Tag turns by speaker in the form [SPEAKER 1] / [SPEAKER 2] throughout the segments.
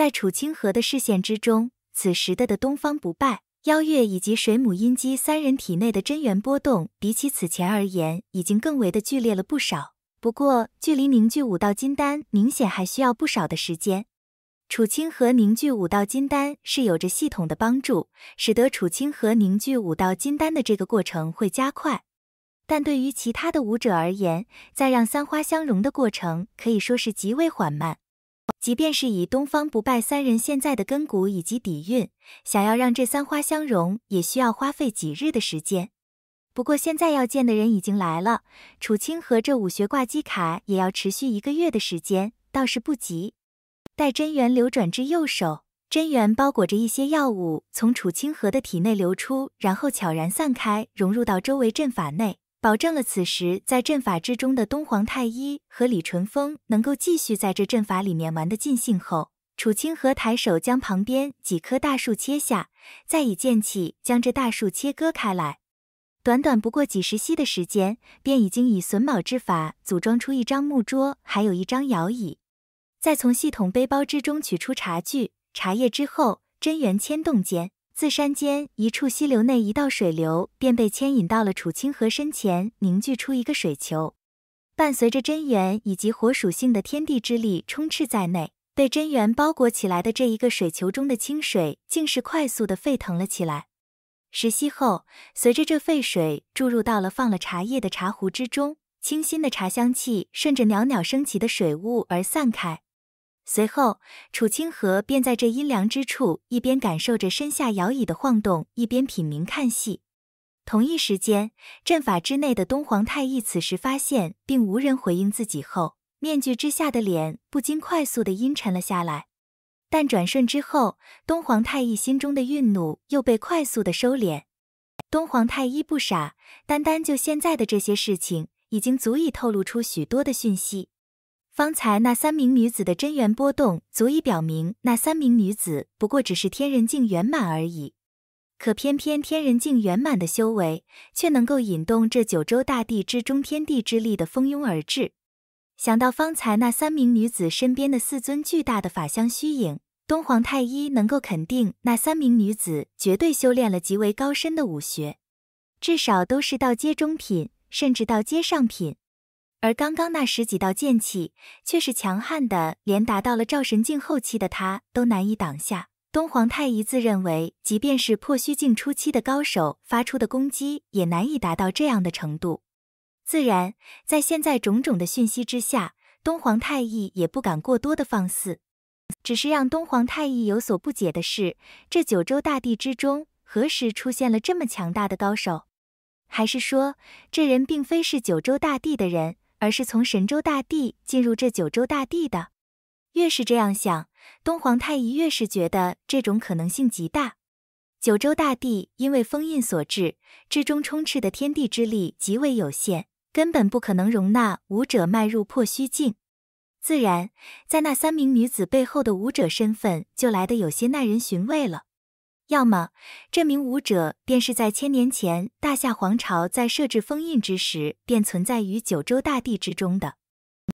[SPEAKER 1] 在楚清河的视线之中，此时的的东方不败、邀月以及水母音姬三人体内的真元波动，比起此前而言，已经更为的剧烈了不少。不过，距离凝聚五道金丹，明显还需要不少的时间。楚清河凝聚五道金丹是有着系统的帮助，使得楚清河凝聚五道金丹的这个过程会加快。但对于其他的武者而言，在让三花相融的过程，可以说是极为缓慢。即便是以东方不败三人现在的根骨以及底蕴，想要让这三花相融，也需要花费几日的时间。不过现在要见的人已经来了，楚清河这武学挂机卡也要持续一个月的时间，倒是不急。待真元流转至右手，真元包裹着一些药物从楚清河的体内流出，然后悄然散开，融入到周围阵法内。保证了此时在阵法之中的东皇太一和李淳风能够继续在这阵法里面玩得尽兴后，楚清河抬手将旁边几棵大树切下，再以剑气将这大树切割开来。短短不过几十息的时间，便已经以榫卯之法组装出一张木桌，还有一张摇椅。再从系统背包之中取出茶具、茶叶之后，真元牵动间。自山间一处溪流内，一道水流便被牵引到了楚清河身前，凝聚出一个水球。伴随着真元以及火属性的天地之力充斥在内，被真元包裹起来的这一个水球中的清水竟是快速的沸腾了起来。十息后，随着这沸水注入到了放了茶叶的茶壶之中，清新的茶香气顺着袅袅升起的水雾而散开。随后，楚清河便在这阴凉之处，一边感受着身下摇椅的晃动，一边品茗看戏。同一时间，阵法之内的东皇太一此时发现并无人回应自己后，面具之下的脸不禁快速的阴沉了下来。但转瞬之后，东皇太一心中的愠怒又被快速的收敛。东皇太一不傻，单单就现在的这些事情，已经足以透露出许多的讯息。方才那三名女子的真元波动，足以表明那三名女子不过只是天人境圆满而已。可偏偏天人境圆满的修为，却能够引动这九州大地之中天地之力的蜂拥而至。想到方才那三名女子身边的四尊巨大的法相虚影，东皇太一能够肯定，那三名女子绝对修炼了极为高深的武学，至少都是道阶中品，甚至道阶上品。而刚刚那十几道剑气却是强悍的，连达到了赵神境后期的他都难以挡下。东皇太一自认为，即便是破虚境初期的高手发出的攻击，也难以达到这样的程度。自然，在现在种种的讯息之下，东皇太一也不敢过多的放肆。只是让东皇太一有所不解的是，这九州大地之中何时出现了这么强大的高手？还是说，这人并非是九州大地的人？而是从神州大地进入这九州大地的。越是这样想，东皇太一越是觉得这种可能性极大。九州大地因为封印所致，之中充斥的天地之力极为有限，根本不可能容纳武者迈入破虚境。自然，在那三名女子背后的武者身份就来得有些耐人寻味了。要么这名武者便是在千年前大夏皇朝在设置封印之时便存在于九州大地之中的，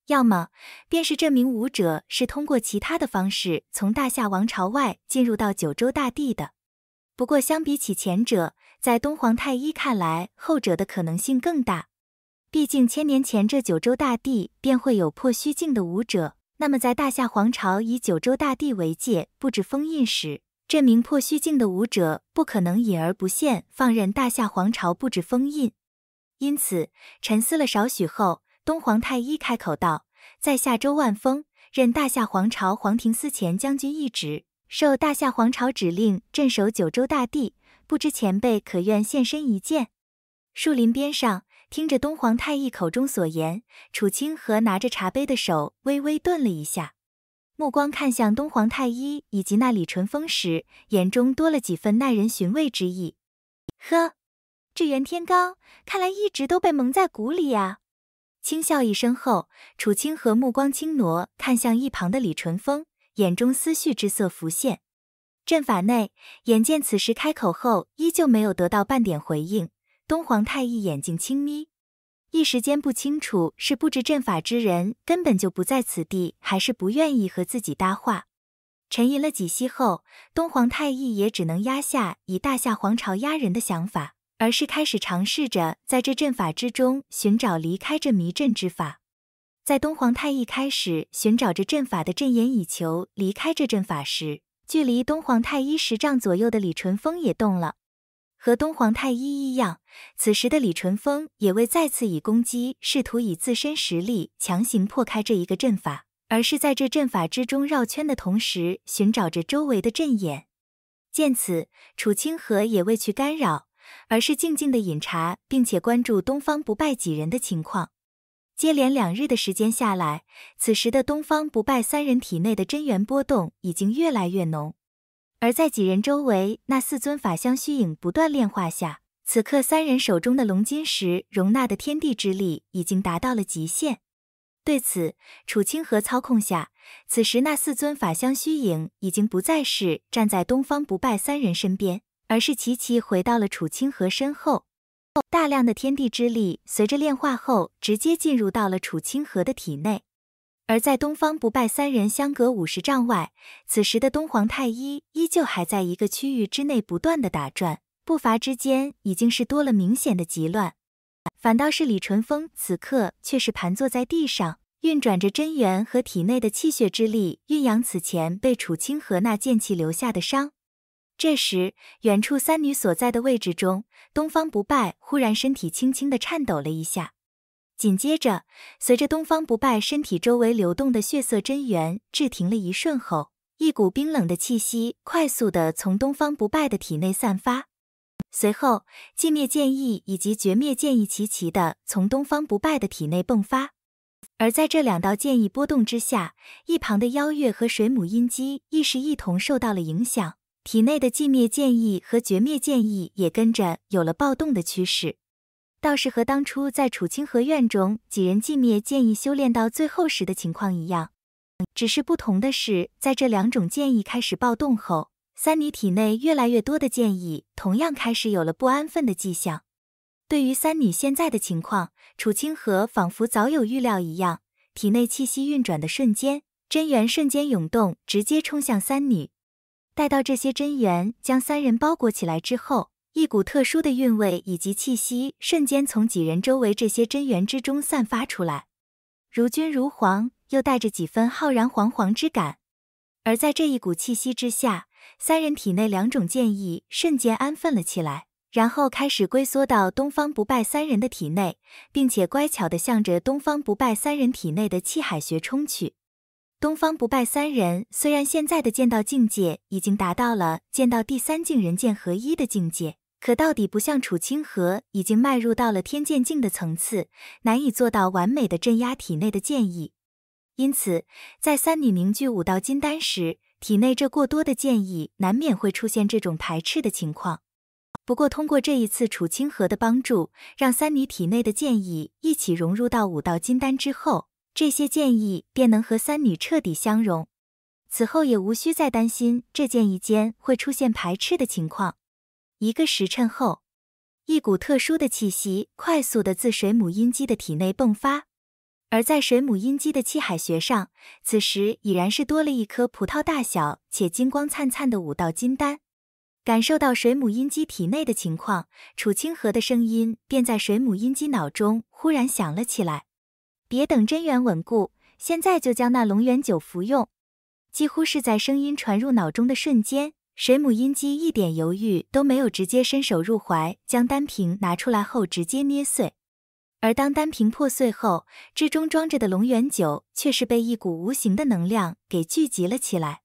[SPEAKER 1] 要么便是这名武者是通过其他的方式从大夏王朝外进入到九州大地的。不过，相比起前者，在东皇太一看来，后者的可能性更大。毕竟千年前这九州大地便会有破虚境的武者，那么在大夏皇朝以九州大地为界布置封印时。这名破虚境的武者不可能隐而不现，放任大夏皇朝布置封印。因此，沉思了少许后，东皇太一开口道：“在下周万峰任大夏皇朝皇廷司前将军一职，受大夏皇朝指令镇守九州大地。不知前辈可愿现身一见？”树林边上，听着东皇太一口中所言，楚清河拿着茶杯的手微微顿了一下。目光看向东皇太一以及那李淳风时，眼中多了几分耐人寻味之意。呵，这袁天罡看来一直都被蒙在鼓里呀。轻笑一声后，楚清河目光轻挪，看向一旁的李淳风，眼中思绪之色浮现。阵法内，眼见此时开口后依旧没有得到半点回应，东皇太一眼睛轻眯。一时间不清楚是布置阵法之人根本就不在此地，还是不愿意和自己搭话。沉吟了几息后，东皇太一也只能压下以大夏皇朝压人的想法，而是开始尝试着在这阵法之中寻找离开这迷阵之法。在东皇太一开始寻找着阵法的阵眼以求离开这阵法时，距离东皇太一十丈左右的李淳风也动了。和东皇太一一样，此时的李淳风也未再次以攻击，试图以自身实力强行破开这一个阵法，而是在这阵法之中绕圈的同时，寻找着周围的阵眼。见此，楚清河也未去干扰，而是静静的饮茶，并且关注东方不败几人的情况。接连两日的时间下来，此时的东方不败三人体内的真元波动已经越来越浓。而在几人周围，那四尊法相虚影不断炼化下，此刻三人手中的龙晶石容纳的天地之力已经达到了极限。对此，楚清河操控下，此时那四尊法相虚影已经不再是站在东方不败三人身边，而是齐齐回到了楚清河身后。大量的天地之力随着炼化后，直接进入到了楚清河的体内。而在东方不败三人相隔五十丈外，此时的东皇太一依旧还在一个区域之内不断的打转，步伐之间已经是多了明显的急乱。反倒是李淳风此刻却是盘坐在地上，运转着真元和体内的气血之力，运养此前被楚清河那剑气留下的伤。这时，远处三女所在的位置中，东方不败忽然身体轻轻的颤抖了一下。紧接着，随着东方不败身体周围流动的血色真元滞停了一瞬后，一股冰冷的气息快速的从东方不败的体内散发，随后寂灭剑意以及绝灭剑意齐齐的从东方不败的体内迸发，而在这两道剑意波动之下，一旁的妖月和水母阴姬亦是一同受到了影响，体内的寂灭剑意和绝灭剑意也跟着有了暴动的趋势。倒是和当初在楚清河院中几人寂灭建议修炼到最后时的情况一样，只是不同的是，在这两种建议开始暴动后，三女体内越来越多的建议同样开始有了不安分的迹象。对于三女现在的情况，楚清河仿佛早有预料一样，体内气息运转的瞬间，真元瞬间涌动，直接冲向三女。待到这些真元将三人包裹起来之后。一股特殊的韵味以及气息，瞬间从几人周围这些真元之中散发出来，如君如皇，又带着几分浩然煌煌之感。而在这一股气息之下，三人体内两种剑意瞬间安分了起来，然后开始龟缩到东方不败三人的体内，并且乖巧地向着东方不败三人体内的气海穴冲去。东方不败三人虽然现在的剑道境界已经达到了剑道第三境人剑合一的境界。可到底不像楚清河已经迈入到了天剑境的层次，难以做到完美的镇压体内的剑意，因此在三女凝聚五道金丹时，体内这过多的剑意难免会出现这种排斥的情况。不过通过这一次楚清河的帮助，让三女体内的剑意一起融入到五道金丹之后，这些建议便能和三女彻底相融，此后也无需再担心这剑意间会出现排斥的情况。一个时辰后，一股特殊的气息快速的自水母阴姬的体内迸发，而在水母阴姬的气海穴上，此时已然是多了一颗葡萄大小且金光灿灿的五道金丹。感受到水母阴姬体内的情况，楚清河的声音便在水母阴姬脑中忽然响了起来：“别等真元稳固，现在就将那龙元酒服用。”几乎是在声音传入脑中的瞬间。水母音姬一点犹豫都没有，直接伸手入怀，将丹瓶拿出来后直接捏碎。而当丹瓶破碎后，之中装着的龙元酒却是被一股无形的能量给聚集了起来。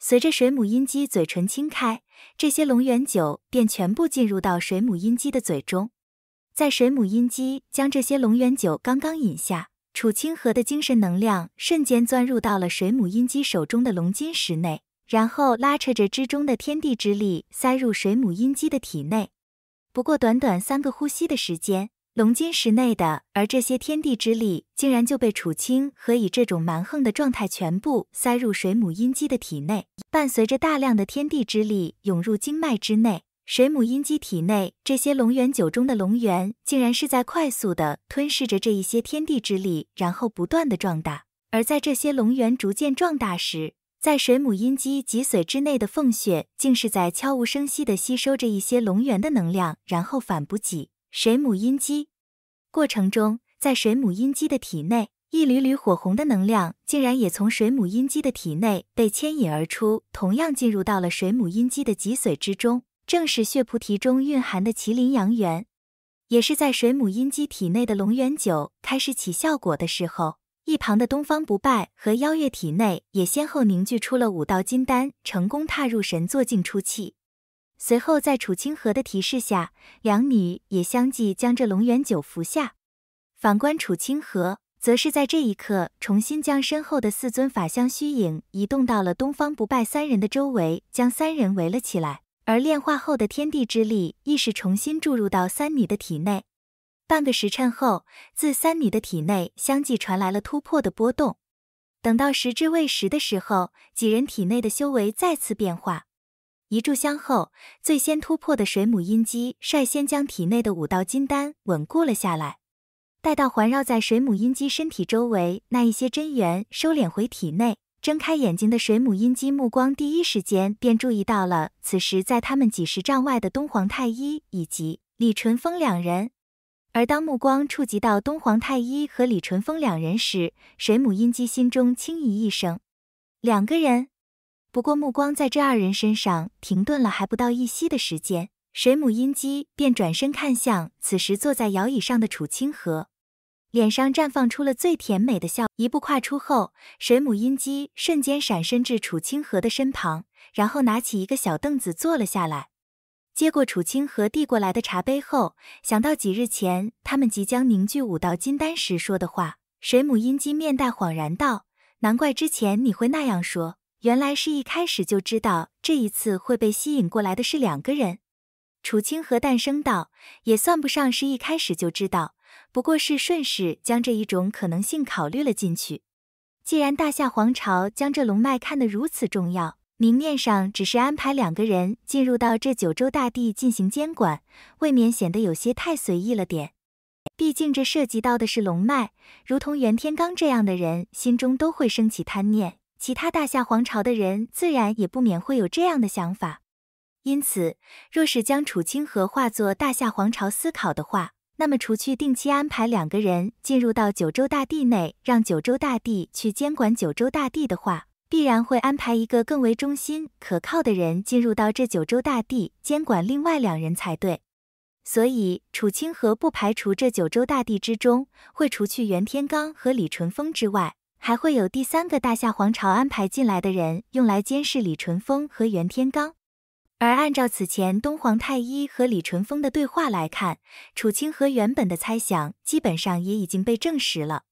[SPEAKER 1] 随着水母音姬嘴唇轻开，这些龙元酒便全部进入到水母音姬的嘴中。在水母音姬将这些龙元酒刚刚饮下，楚清河的精神能量瞬间钻入到了水母音姬手中的龙晶石内。然后拉扯着之中的天地之力塞入水母阴姬的体内，不过短短三个呼吸的时间，龙晶石内的而这些天地之力竟然就被楚清和以这种蛮横的状态全部塞入水母阴姬的体内，伴随着大量的天地之力涌入经脉之内，水母阴姬体内这些龙元酒中的龙元竟然是在快速的吞噬着这一些天地之力，然后不断的壮大，而在这些龙元逐渐壮大时。在水母阴鸡脊髓之内的凤穴，竟是在悄无声息地吸收着一些龙源的能量，然后反补给水母阴鸡。过程中，在水母阴鸡的体内，一缕缕火红的能量竟然也从水母阴鸡的体内被牵引而出，同样进入到了水母阴鸡的脊髓之中。正是血菩提中蕴含的麒麟阳元，也是在水母阴鸡体内的龙源酒开始起效果的时候。一旁的东方不败和妖月体内也先后凝聚出了五道金丹，成功踏入神座境初期。随后，在楚清河的提示下，两女也相继将这龙元酒服下。反观楚清河，则是在这一刻重新将身后的四尊法相虚影移动到了东方不败三人的周围，将三人围了起来。而炼化后的天地之力亦是重新注入到三女的体内。半个时辰后，自三女的体内相继传来了突破的波动。等到时至未时的时候，几人体内的修为再次变化。一炷香后，最先突破的水母阴姬率先将体内的五道金丹稳固了下来。待到环绕在水母阴姬身体周围那一些真元收敛回体内，睁开眼睛的水母阴姬目光第一时间便注意到了此时在他们几十丈外的东皇太一以及李淳风两人。而当目光触及到东皇太一和李淳风两人时，水母音姬心中轻咦一声。两个人，不过目光在这二人身上停顿了还不到一息的时间，水母音姬便转身看向此时坐在摇椅上的楚清河，脸上绽放出了最甜美的笑。一步跨出后，水母音姬瞬间闪身至楚清河的身旁，然后拿起一个小凳子坐了下来。接过楚清河递过来的茶杯后，想到几日前他们即将凝聚五道金丹时说的话，水母阴姬面带恍然道：“难怪之前你会那样说，原来是一开始就知道这一次会被吸引过来的是两个人。”楚清河淡声道：“也算不上是一开始就知道，不过是顺势将这一种可能性考虑了进去。既然大夏皇朝将这龙脉看得如此重要。”明面上只是安排两个人进入到这九州大地进行监管，未免显得有些太随意了点。毕竟这涉及到的是龙脉，如同袁天罡这样的人心中都会升起贪念，其他大夏皇朝的人自然也不免会有这样的想法。因此，若是将楚清河化作大夏皇朝思考的话，那么除去定期安排两个人进入到九州大地内，让九州大地去监管九州大地的话。必然会安排一个更为忠心可靠的人进入到这九州大地监管另外两人才对，所以楚清河不排除这九州大地之中会除去袁天罡和李淳风之外，还会有第三个大夏皇朝安排进来的人用来监视李淳风和袁天罡。而按照此前东皇太一和李淳风的对话来看，楚清河原本的猜想基本上也已经被证实了。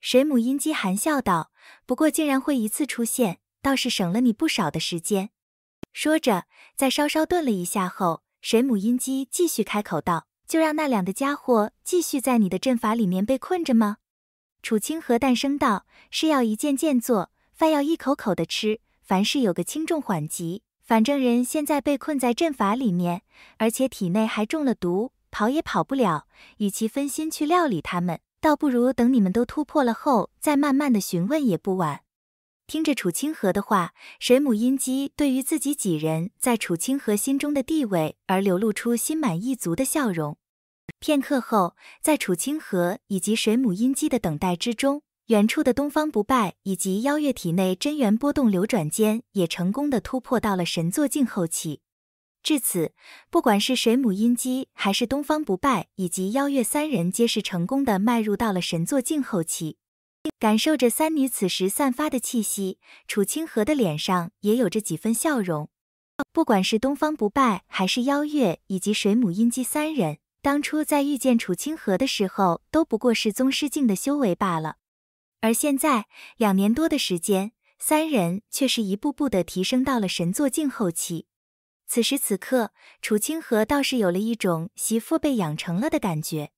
[SPEAKER 1] 水母音机含笑道。不过竟然会一次出现，倒是省了你不少的时间。说着，在稍稍顿了一下后，水母音姬继续开口道：“就让那两个家伙继续在你的阵法里面被困着吗？”楚清河淡声道：“是要一件件做，饭要一口口的吃，凡事有个轻重缓急。反正人现在被困在阵法里面，而且体内还中了毒，跑也跑不了。与其分心去料理他们。”倒不如等你们都突破了后再慢慢的询问也不晚。听着楚清河的话，水母音姬对于自己几人在楚清河心中的地位而流露出心满意足的笑容。片刻后，在楚清河以及水母音姬的等待之中，远处的东方不败以及妖月体内真元波动流转间，也成功的突破到了神作境后期。至此，不管是水母音姬，还是东方不败，以及妖月三人，皆是成功的迈入到了神作境后期。感受着三女此时散发的气息，楚清河的脸上也有着几分笑容。不管是东方不败，还是妖月，以及水母音姬三人，当初在遇见楚清河的时候，都不过是宗师境的修为罢了。而现在，两年多的时间，三人却是一步步的提升到了神作境后期。此时此刻，楚清河倒是有了一种媳妇被养成了的感觉。